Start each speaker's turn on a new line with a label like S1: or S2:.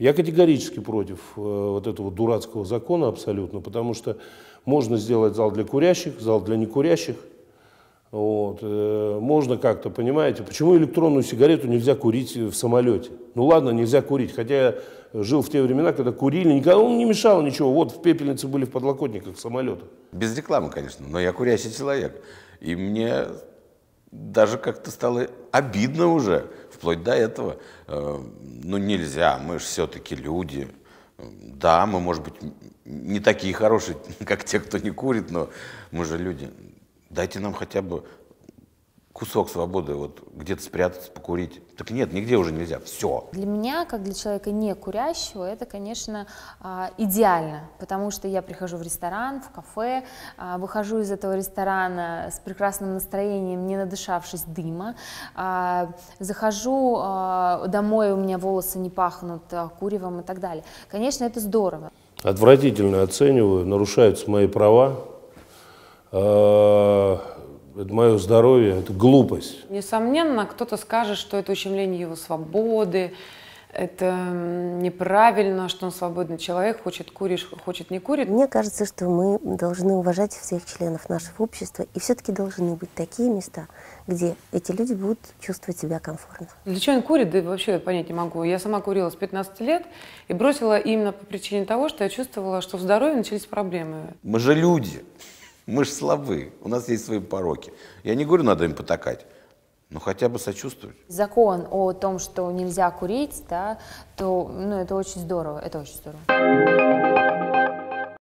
S1: Я категорически против э, вот этого дурацкого закона абсолютно, потому что можно сделать зал для курящих, зал для некурящих. Вот. Э, можно как-то, понимаете, почему электронную сигарету нельзя курить э, в самолете? Ну ладно, нельзя курить, хотя я жил в те времена, когда курили, никому ну, не мешало ничего. Вот в
S2: пепельнице были в подлокотниках самолета. Без рекламы, конечно, но я курящий человек. И мне даже как-то стало обидно уже, вплоть до этого. Э, ну нельзя, мы же все-таки люди. Да, мы, может быть, не такие хорошие, как те, кто не курит, но мы же люди. Дайте нам хотя бы кусок свободы, вот где-то спрятаться, покурить. Так нет, нигде уже нельзя, все.
S3: Для меня, как для человека не курящего, это, конечно, а, идеально, потому что я прихожу в ресторан, в кафе, а, выхожу из этого ресторана с прекрасным настроением, не надышавшись дыма, а, захожу домой, у меня волосы не пахнут куревом и так далее. Конечно, это здорово.
S1: Отвратительно оцениваю, нарушаются мои права, мое здоровье, это глупость.
S4: Несомненно, кто-то скажет, что это ущемление его свободы, это неправильно, что он свободный человек, хочет куришь, хочет не
S3: курит. Мне кажется, что мы должны уважать всех членов нашего общества, и все-таки должны быть такие места, где эти люди будут чувствовать себя комфортно.
S4: Для чего он курит, да вообще понять не могу. Я сама курила с 15 лет и бросила именно по причине того, что я чувствовала, что в здоровье
S3: начались проблемы.
S2: Мы же люди. Мы же слабы, у нас есть свои пороки. Я не говорю, надо им потакать. но хотя бы сочувствовать.
S3: Закон о том, что нельзя курить, да, то ну, это очень здорово, это очень здорово.